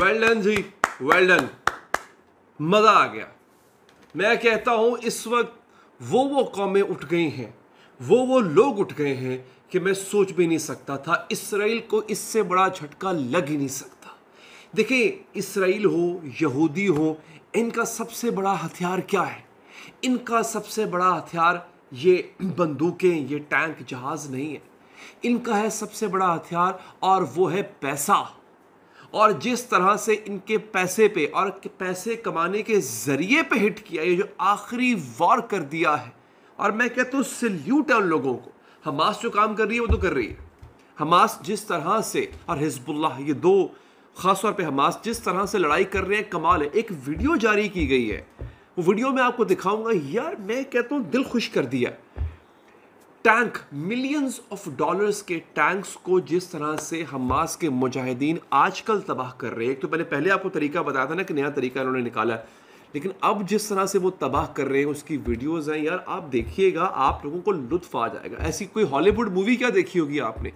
well done जी well done मज़ा आ गया मैं कहता हूँ इस वक्त वो वो कौमें उठ गई हैं वो वो लोग उठ गए हैं कि मैं सोच भी नहीं सकता था इसराइल को इससे बड़ा झटका लग ही नहीं सकता देखिए इसराइल हो यहूदी हो इनका सबसे बड़ा हथियार क्या है इनका सबसे बड़ा हथियार ये बंदूकें ये टैंक जहाज़ नहीं है इनका है सबसे बड़ा हथियार और वो है पैसा और जिस तरह से इनके पैसे पे और पैसे कमाने के ज़रिए पे हिट किया ये जो आखिरी वॉर कर दिया है और मैं कहता हूँ सल्यूट है उन लोगों को हमास जो काम कर रही है वो तो कर रही है हमास जिस तरह से और हिज़बुल्ला ये दो ख़ास तौर पे हमास जिस तरह से लड़ाई कर रहे हैं कमाल है एक वीडियो जारी की गई है वो वीडियो मैं आपको दिखाऊंगा यार मैं कहता हूँ दिल खुश कर दिया टैंक मिलियंस ऑफ डॉलर्स के टैंक्स को जिस तरह से हमास के मुजाहिदीन आजकल तबाह कर रहे हैं एक तो पहले पहले आपको तरीका बताया था ना कि नया तरीका इन्होंने निकाला है लेकिन अब जिस तरह से वो तबाह कर रहे हैं उसकी वीडियोस हैं यार आप देखिएगा आप लोगों को लुत्फ आ जाएगा ऐसी कोई हॉलीवुड मूवी क्या देखी होगी आपने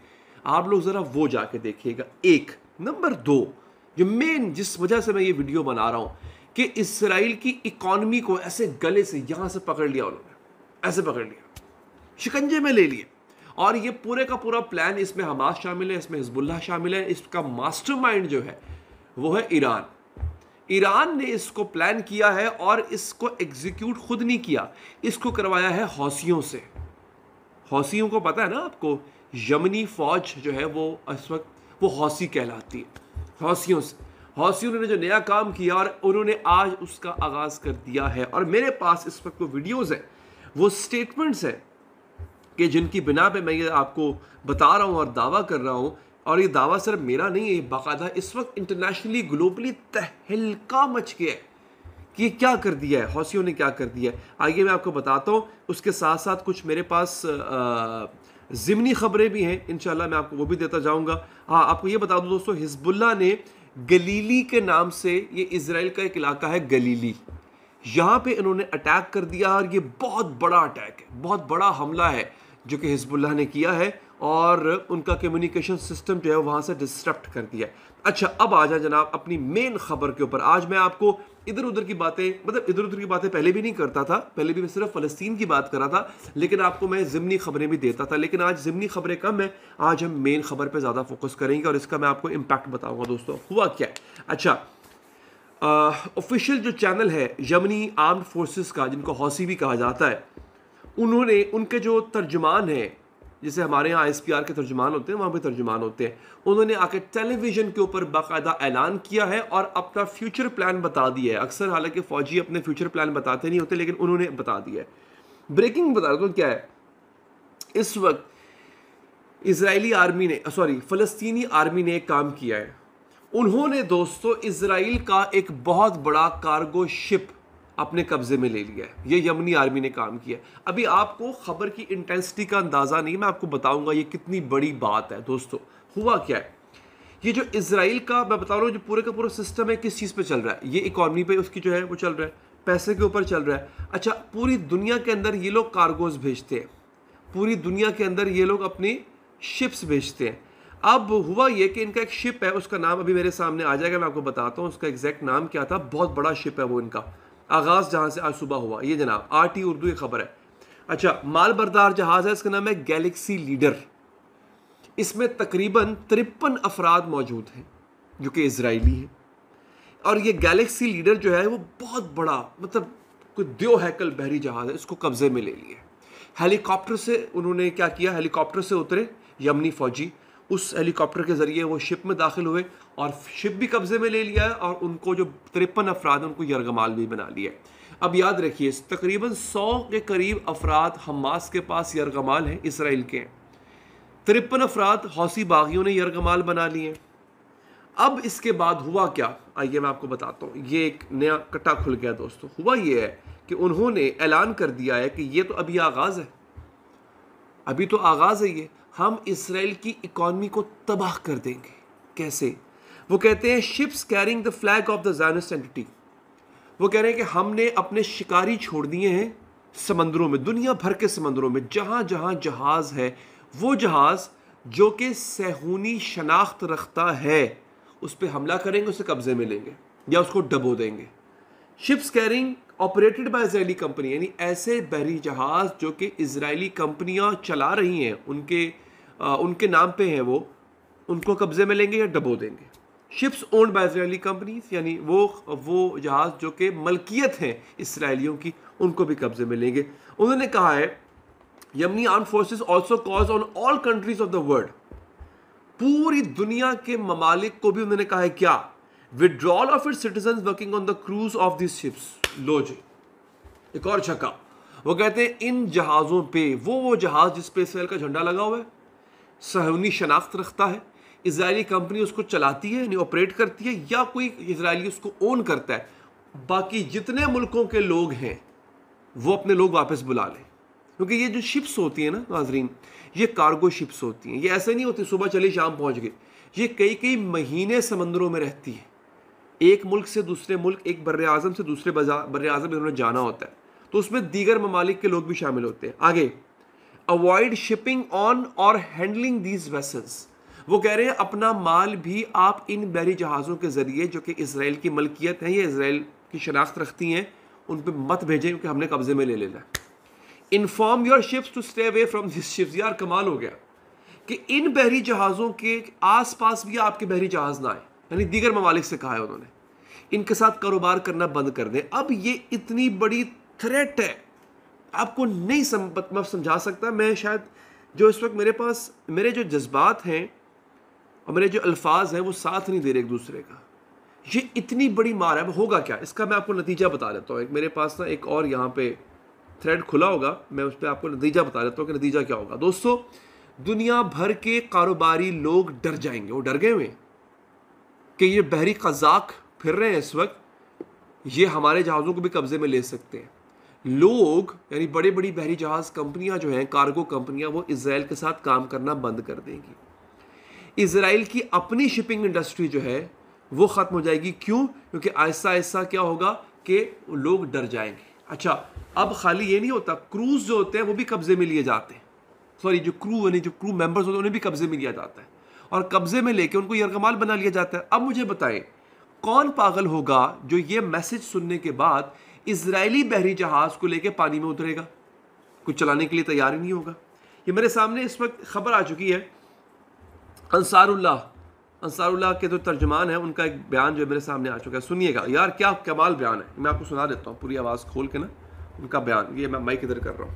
आप लोग ज़रा वो जाके देखिएगा एक नंबर दो जो मेन जिस वजह से मैं ये वीडियो बना रहा हूँ कि इसराइल की इकॉनमी को ऐसे गले से यहाँ से पकड़ लिया उन्होंने ऐसे पकड़ लिया शिकंजे में ले लिए और ये पूरे का पूरा प्लान इसमें हमास शामिल है इसमें हिजबुल्ला शामिल है इसका मास्टरमाइंड जो है वो है ईरान ईरान ने इसको प्लान किया है और इसको एग्जीक्यूट खुद नहीं किया इसको करवाया है हौसियों से हौसियों को पता है ना आपको यमनी फौज जो है वो इस वक्त वो हौसी कहलाती है हौसियों से हौसियों ने जो नया काम किया और उन्होंने आज उसका आगाज़ कर दिया है और मेरे पास इस वक्त वो वीडियोज़ हैं वो स्टेटमेंट्स हैं कि जिनकी बिना पे मैं ये आपको बता रहा हूँ और दावा कर रहा हूँ और ये दावा सिर्फ मेरा नहीं है बाकायदा इस वक्त इंटरनेशनली ग्लोबली तहलका मच गया है कि क्या कर दिया है हौसियों ने क्या कर दिया है आइए मैं आपको बताता हूँ उसके साथ साथ कुछ मेरे पास ज़िमनी ख़बरें भी हैं इन मैं आपको वो भी देता जाऊँगा हाँ आपको ये बता दूँ दोस्तों हिजबुल्ला ने गलीली के नाम से ये इसराइल का एक इलाका है गलीली यहाँ पे इन्होंने अटैक कर दिया और ये बहुत बड़ा अटैक है बहुत बड़ा हमला है जो कि हिजबुल्ला ने किया है और उनका कम्युनिकेशन सिस्टम जो है वहाँ से डिस्टर्ब कर दिया अच्छा अब आ जाए जनाब अपनी मेन खबर के ऊपर आज मैं आपको इधर उधर की बातें मतलब इधर उधर की बातें पहले भी नहीं करता था पहले भी मैं सिर्फ फ़लस्तीन की बात कर रहा था लेकिन आपको मैं ज़मनी ख़बरें भी देता था लेकिन आज ज़मनी ख़बरें कम है आज हम मेन खबर पर ज़्यादा फोकस करेंगे और इसका मैं आपको इम्पैक्ट बताऊँगा दोस्तों हुआ क्या अच्छा ऑफिशियल जो चैनल है यमनी आर्म्ड फोर्सेज का जिनको हौसी भी कहा जाता है उन्होंने उनके जो तर्जुमान हैं जैसे हमारे यहाँ एस के तर्जुमान होते हैं वहाँ पर तर्जुमान होते हैं उन्होंने आके टेलीविज़न के ऊपर बाकायदा ऐलान किया है और अपना फ्यूचर प्लान बता दिया है अक्सर हालांकि फ़ौजी अपने फ्यूचर प्लान बताते नहीं होते लेकिन उन्होंने बता दिया है ब्रेकिंग बता दो क्या है इस वक्त इसराइली आर्मी ने सॉरी फ़लस्तनी आर्मी ने काम किया है उन्होंने दोस्तों इसराइल का एक बहुत बड़ा कार्गो शिप अपने कब्जे में ले लिया है ये यमनी आर्मी ने काम किया है अभी आपको खबर की इंटेंसिटी का अंदाज़ा नहीं मैं आपको बताऊंगा ये कितनी बड़ी बात है दोस्तों हुआ क्या है ये जो इसराइल का मैं बता रहा हूँ जो पूरे का पूरा सिस्टम है किस चीज़ पर चल रहा है ये इकॉनमी पर उसकी जो है वो चल रहा है पैसे के ऊपर चल रहा है अच्छा पूरी दुनिया के अंदर ये लोग कार्गोज भेजते हैं पूरी दुनिया के अंदर ये लोग अपनी शिप्स भेजते हैं अब हुआ ये कि इनका एक शिप है उसका नाम अभी मेरे सामने आ जाएगा मैं आपको बताता हूँ उसका एग्जैक्ट नाम क्या था बहुत बड़ा शिप है वो इनका आगाज़ जहां से आज सुबह हुआ ये जनाब आर टी उर्दू की खबर है अच्छा माल बरदार जहाज़ है इसका नाम है गैलेक्सी लीडर इसमें तकरीबन तिरपन अफराद मौजूद हैं जो कि इसराइली हैं और ये गैलेक्सी लीडर जो है वो बहुत बड़ा मतलब कोई दियो हैकल बहरी जहाज़ है इसको कब्ज़े में ले लिया हेलीकॉप्टर से उन्होंने क्या किया हेलीकॉप्टर से उतरे यमनी फ़ौजी उस हेलीकॉप्टर के ज़रिए वो शिप में दाखिल हुए और शिप भी कब्ज़े में ले लिया है और उनको जो तिरपन अफराद उनको यरगमाल भी बना लिया अब याद रखिए तकरीबन सौ के करीब अफराद हमास के पास यरगमाल हैं इसराइल के हैं तिरपन अफराद हौसी बागियों ने यरगमाल बना लिए अब इसके बाद हुआ क्या आइए मैं आपको बताता हूँ ये एक नया कट्टा खुल गया दोस्तों हुआ ये है कि उन्होंने ऐलान कर दिया है कि ये तो अभी आगाज़ है अभी तो आगाज़ है ये हम इसराइल की इकॉनमी को तबाह कर देंगे कैसे वो कहते हैं ships carrying the flag of the Zionist entity वो कह रहे हैं कि हमने अपने शिकारी छोड़ दिए हैं समंदरों में दुनिया भर के समंदरों में जहाँ जहाँ जहाज़ है वो जहाज़ जो कि सहूनी शनाख्त रखता है उस पर हमला करेंगे उसे कब्ज़े में लेंगे या उसको डबो देंगे ships carrying operated by Israeli company यानी ऐसे बहरी जहाज़ जो कि इसराइली कंपनियां चला रही हैं उनके आ, उनके नाम पे हैं वो उनको कब्ज़े में लेंगे या डबो देंगे ships owned by Israeli companies यानी वो वो जहाज़ जो कि मलकियत हैं इसराइलियों की उनको भी कब्ज़े में लेंगे उन्होंने कहा है Yemeni arm force also calls on all countries of the world पूरी दुनिया के ममालिक को भी उन्होंने कहा है क्या withdrawal of it citizen working on the crews of this ships लो जी एक और छक्का वो कहते हैं इन जहाज़ों पे वो वो जहाज़ जिस पे इसराइल का झंडा लगा हुआ है सहूनी शनाख्त रखता है इसराइली कंपनी उसको चलाती है यानी ऑपरेट करती है या कोई इसराइली उसको ओन करता है बाकी जितने मुल्कों के लोग हैं वो अपने लोग वापस बुला लें क्योंकि ये जो शिप्स होती हैं ना नाजरीन ये कार्गो शिप्स होती हैं ये ऐसे नहीं होती सुबह चली शाम पहुंच गई ये कई कई महीने समंदरों में रहती है एक मुल्क से दूसरे मुल्क एक बर अज़म से दूसरे बर अज़म इन्होंने जाना होता है तो उसमें दीगर ममालिक के लोग भी शामिल होते हैं आगे avoid shipping on or handling these vessels वो कह रहे हैं अपना माल भी आप इन बहरी जहाज़ों के ज़रिए जो कि इसराइल की मलकियत है या इसराइल की शनाख्त रखती हैं उन पर मत भेजें क्योंकि हमने कब्ज़े में ले लेना है inform your ships to stay away from this ships यार कमाल हो गया कि इन बहरी जहाज़ों के आस पास भी आपके बहरी जहाज़ ना आए यानी दीगर ममालिक से कहा है उन्होंने इनके साथ कारोबार करना बंद कर दें अब ये इतनी बड़ी थ्रेट है आपको नहीं मतलब समझा सकता मैं शायद जो इस वक्त मेरे पास मेरे जो जज्बात हैं और मेरे जो अल्फाज हैं वो साथ नहीं दे रहे एक दूसरे का ये इतनी बड़ी मार है होगा क्या इसका मैं आपको नतीजा बता देता हूँ एक मेरे पास ना एक और यहाँ पे थ्रेड खुला होगा मैं उस पर आपको नतीजा बता देता हूँ कि नतीजा क्या होगा दोस्तों दुनिया भर के कारोबारी लोग डर जाएंगे वो डर गए हुए हैं कि ये बहरी कजाक फिर रहे हैं इस वक्त ये हमारे जहाज़ों को भी कब्ज़े में ले सकते हैं लोग यानी बड़े बड़ी बहरी जहाज़ कंपनियां जो हैं कार्गो कंपनियां वो इसराइल के साथ काम करना बंद कर देंगी इसराइल की अपनी शिपिंग इंडस्ट्री जो है वो ख़त्म हो जाएगी क्यों क्योंकि ऐसा ऐसा क्या होगा कि लोग डर जाएंगे अच्छा अब खाली ये नहीं होता क्रूज़ जो होते हैं वो भी कब्ज़े में लिए जाते हैं सॉरी जो क्रू यानी जो क्रू मेंबर्स होते हैं उन्हें भी कब्ज़े में लिया जाता है और कब्जे में लेके उनको यरगमाल बना लिया जाता है अब मुझे बताएं कौन पागल होगा जो ये मैसेज सुनने के बाद इसराइली बहरी जहाज को लेकर पानी में उतरेगा कुछ चलाने के लिए तैयार ही नहीं होगा ये मेरे सामने इस वक्त खबर आ चुकी है अंसारुल्लाह अंसारुल्लाह के जो तो तर्जमान है उनका एक बयान जो मेरे सामने आ चुका है सुनिएगा यार क्या कमाल बयान है मैं आपको सुना देता हूँ पूरी आवाज़ खोल के ना उनका बयान ये मैं माइक इधर कर रहा हूँ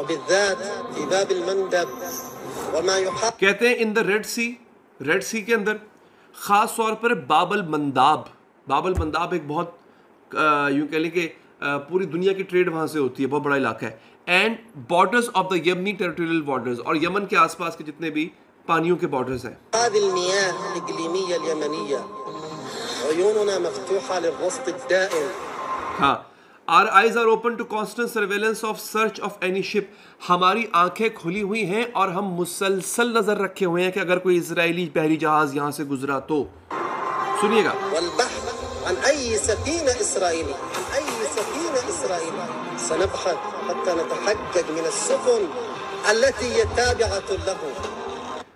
कहते हैं in the Red Sea Red Sea के अंदर ख़ास तौर पर बाबल मंदाब बाबल मंदाब एक बहुत यूँ कह लें कि पूरी दुनिया की ट्रेड वहां से होती है बहुत बड़ा इलाका है and borders of the Yemeni territorial borders और यमन के आसपास के जितने भी पानियों के बॉर्डर्स हैं हाँ our eyes are open to constant surveillance of search of any ship हमारी आंखें खुली हुई हैं और हम मुसलसल नजर रखे हुए हैं कि अगर कोई इसराइली बहरी जहाज यहाँ से गुजरा तो सुनिएगा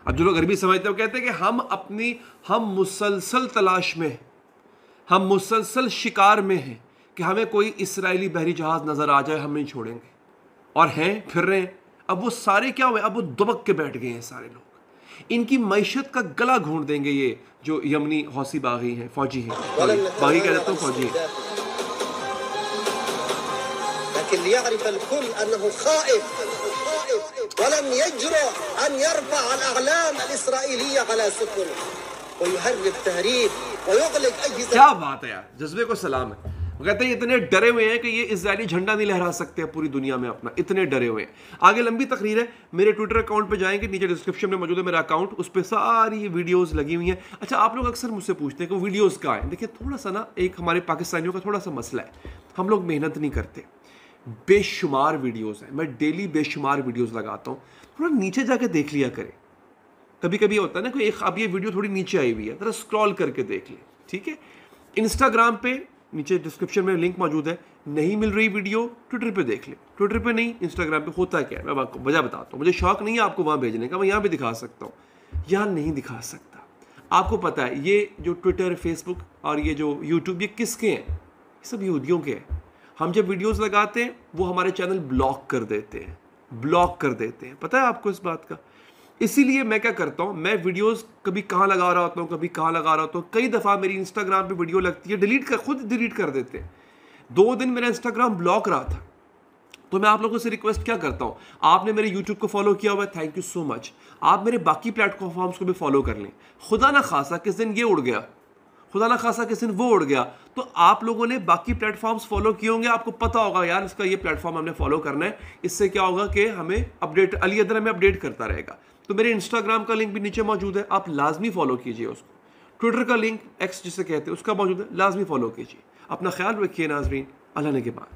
अब जो लोग अरबी समझते हैं कहते हैं कि हम अपनी हम मुसलसल तलाश में हम मुसलसल शिकार में हैं कि हमें कोई इसराइली बहरी जहाज़ नज़र आ जाए हम नहीं छोड़ेंगे और हैं फिर रहे हैं अब वो सारे क्या हुए अब वो दुबक के बैठ गए हैं सारे लोग इनकी मीशत का गला घूंढ देंगे ये जो यमनी हौसी बागी हैं फौजी हैं बागी कह देता हूँ फौजी हैं क्या बात है यार जज्बे को सलाम है वो कहते हैं इतने डरे हुए हैं कि ये इसराइली झंडा नहीं लहरा सकते पूरी दुनिया में अपना इतने डरे हुए हैं आगे लंबी तकरीर है मेरे ट्विटर अकाउंट पे जाएंगे नीचे डिस्क्रिप्शन में मौजूद है मेरा अकाउंट उस पर सारी वीडियोस लगी हुई हैं अच्छा आप लोग अक्सर मुझसे पूछते हैं कि वीडियोज़ कहाँ हैं देखिए थोड़ा सा ना एक हमारे पाकिस्तानियों का थोड़ा सा मसला है हम लोग मेहनत नहीं करते बेशुमार वीडियोस हैं मैं डेली बेशुमार वीडियोस लगाता हूँ थोड़ा नीचे जाके देख लिया करें कभी कभी होता है ना कोई एक अब ये वीडियो थोड़ी नीचे आई हुई है ज़रा स्क्रॉल करके देख लें ठीक है इंस्टाग्राम पे नीचे डिस्क्रिप्शन में लिंक मौजूद है नहीं मिल रही वीडियो ट्विटर पे देख ले ट्विटर पे नहीं इंस्टाग्राम पे होता क्या है मैं आपको वजह बताता हूँ मुझे शौक नहीं है आपको वहाँ भेजने का मैं यहाँ भी दिखा सकता हूँ यहाँ नहीं दिखा सकता आपको पता है ये जो ट्विटर फेसबुक और ये जो यूट्यूब ये किसके हैं ये सब यहूदियों के हैं हम जब वीडियोज़ लगाते हैं वो हमारे चैनल ब्लॉक कर देते हैं ब्लॉक कर देते हैं पता है आपको इस बात का इसीलिए मैं क्या करता हूँ मैं वीडियोस कभी कहाँ लगा रहा होता हूँ कभी कहाँ लगा रहा होता हूँ कई दफ़ा मेरी इंस्टाग्राम पे वीडियो लगती है डिलीट कर खुद डिलीट कर देते हैं दो दिन मेरा इंस्टाग्राम ब्लॉक रहा था तो मैं आप लोगों से रिक्वेस्ट क्या करता हूँ आपने मेरे यूट्यूब को फॉलो किया हुआ है थैंक यू सो मच आप मेरे बाकी प्लेटफॉर्म्स को भी फॉलो कर लें खुदा ना खासा किस दिन ये उड़ गया खुदा ना खासा किस दिन वो उड़ गया तो आप लोगों ने बाकी प्लेटफॉर्म्स फॉलो किए होंगे आपको पता होगा यार इसका ये प्लेटफॉर्म हमने फॉलो करना है इससे क्या होगा कि हमें अपडेट अली अदर हमें अपडेट करता रहेगा तो मेरे इंस्टाग्राम का लिंक भी नीचे मौजूद है आप लाजमी फॉलो कीजिए उसको ट्विटर का लिंक एक्स जिसे कहते हैं उसका मौजूद है लाजमी फॉलो कीजिए अपना ख्याल रखिए नाजरीन अल्लाह के बाद